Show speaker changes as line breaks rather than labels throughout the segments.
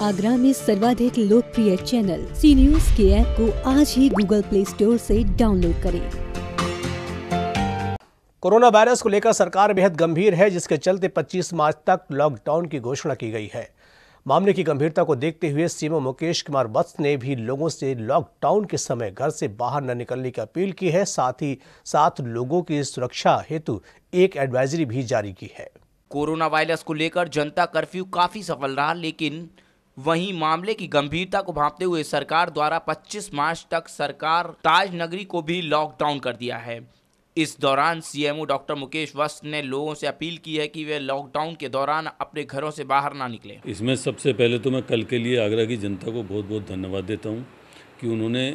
आगरा में सर्वाधिक लोकप्रिय चैनल सी न्यूज के ऐप को आज ही गूगल प्ले स्टोर से डाउनलोड करें
कोरोना वायरस को लेकर सरकार बेहद गंभीर है जिसके चलते 25 मार्च तक लॉकडाउन की घोषणा की गई है मामले की गंभीरता को देखते हुए सीएमओ मुकेश कुमार वत्स ने भी लोगों से लॉकडाउन के समय घर से बाहर न निकलने की अपील की है साथ ही साथ लोगों की सुरक्षा हेतु एक एडवाइजरी भी जारी की है
कोरोना वायरस को लेकर जनता कर्फ्यू काफी सफल रहा लेकिन वहीं मामले की गंभीरता को भांपते हुए सरकार द्वारा 25 मार्च तक सरकार ताज नगरी को भी लॉकडाउन कर दिया है इस दौरान सीएमओ डॉक्टर मुकेश वस्त ने लोगों से अपील की है कि वे लॉकडाउन के दौरान अपने घरों से बाहर ना निकलें
इसमें सबसे पहले तो मैं कल के लिए आगरा की जनता को बहुत बहुत धन्यवाद देता हूँ कि उन्होंने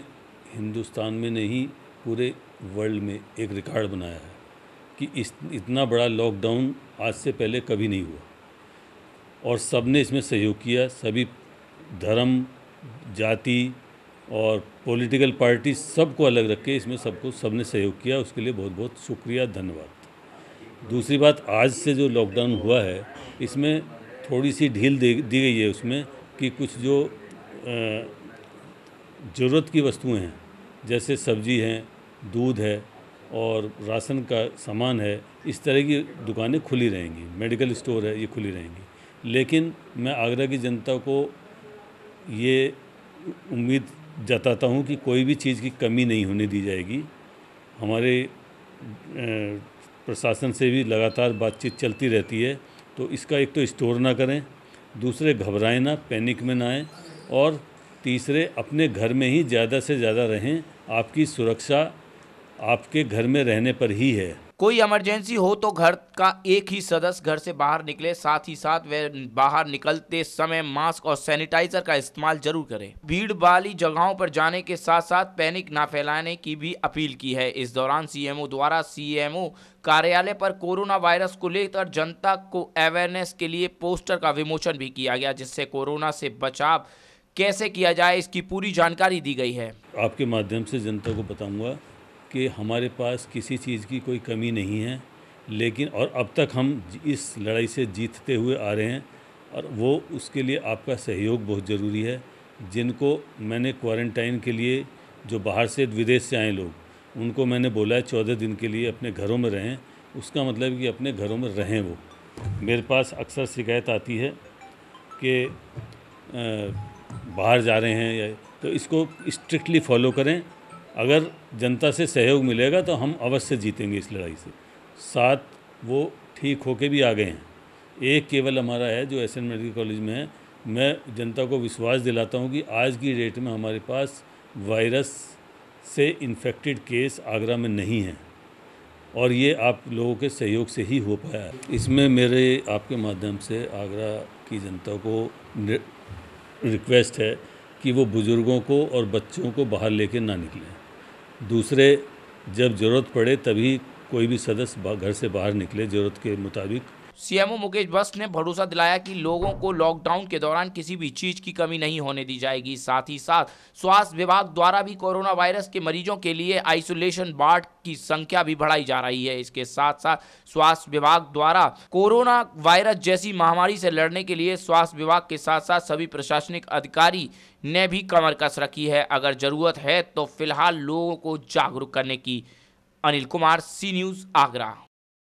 हिंदुस्तान में नहीं पूरे वर्ल्ड में एक रिकॉर्ड बनाया है कि इस इतना बड़ा लॉकडाउन आज से पहले कभी नहीं हुआ और सब ने इसमें सहयोग किया सभी धर्म जाति और पॉलिटिकल पार्टी सबको अलग रख के इसमें सबको सब ने सहयोग किया उसके लिए बहुत बहुत शुक्रिया धन्यवाद दूसरी बात आज से जो लॉकडाउन हुआ है इसमें थोड़ी सी ढील दे दी गई है उसमें कि कुछ जो ज़रूरत की वस्तुएं हैं जैसे सब्जी हैं दूध है और राशन का सामान है इस तरह की दुकानें खुली रहेंगी मेडिकल स्टोर है ये खुली रहेंगी लेकिन मैं आगरा की जनता को ये उम्मीद जताता हूँ कि कोई भी चीज़ की कमी नहीं होने दी जाएगी हमारे प्रशासन से भी लगातार बातचीत चलती रहती है तो इसका एक तो स्टोर ना करें दूसरे घबराएं ना पैनिक में ना आएँ और तीसरे अपने घर में ही ज़्यादा से ज़्यादा रहें आपकी सुरक्षा आपके घर में रहने पर ही है कोई इमरजेंसी हो तो घर
का एक ही सदस्य घर से बाहर निकले साथ ही साथ वे बाहर निकलते समय मास्क और सैनिटाइजर का इस्तेमाल जरूर करें भीड़ वाली जगहों पर जाने के साथ साथ पैनिक ना फैलाने की भी अपील की है इस दौरान सीएमओ द्वारा सीएमओ कार्यालय पर कोरोना वायरस को लेकर जनता को अवेयरनेस के लिए पोस्टर का विमोचन भी किया गया जिससे कोरोना से बचाव कैसे किया जाए इसकी पूरी जानकारी दी गई है
आपके माध्यम से जनता को बताऊंगा कि हमारे पास किसी चीज़ की कोई कमी नहीं है लेकिन और अब तक हम इस लड़ाई से जीतते हुए आ रहे हैं और वो उसके लिए आपका सहयोग बहुत ज़रूरी है जिनको मैंने क्वारंटाइन के लिए जो बाहर से विदेश से आए लोग उनको मैंने बोला है चौदह दिन के लिए अपने घरों में रहें उसका मतलब कि अपने घरों में रहें वो मेरे पास अक्सर शिकायत आती है कि बाहर जा रहे हैं तो इसको स्ट्रिक्टली फॉलो करें अगर जनता से सहयोग मिलेगा तो हम अवश्य जीतेंगे इस लड़ाई से साथ वो ठीक होके भी आ गए हैं एक केवल हमारा है जो एस एन मेडिकल कॉलेज में है मैं जनता को विश्वास दिलाता हूँ कि आज की डेट में हमारे पास वायरस से इन्फेक्टेड केस आगरा में नहीं है और ये आप लोगों के सहयोग से ही हो पाया है इसमें मेरे आपके माध्यम से आगरा की जनता को रिक्वेस्ट है कि वो बुज़ुर्गों को और बच्चों को बाहर लेके ना निकलें दूसरे जब ज़रूरत पड़े तभी कोई भी सदस्य घर से बाहर निकले ज़रूरत के मुताबिक
सीएमओ मुकेश बस ने भरोसा दिलाया कि लोगों को लॉकडाउन के दौरान किसी भी चीज की कमी नहीं होने दी जाएगी साथ ही साथ स्वास्थ्य विभाग द्वारा भी कोरोना वायरस के मरीजों के लिए आइसोलेशन वार्ड की संख्या भी बढ़ाई जा रही है इसके साथ साथ स्वास्थ्य विभाग द्वारा कोरोना वायरस जैसी महामारी से लड़ने के लिए स्वास्थ्य विभाग के साथ साथ सभी प्रशासनिक अधिकारी ने भी कमर कस रखी है अगर जरूरत है तो फिलहाल लोगों को जागरूक करने की अनिल कुमार सी न्यूज़ आगरा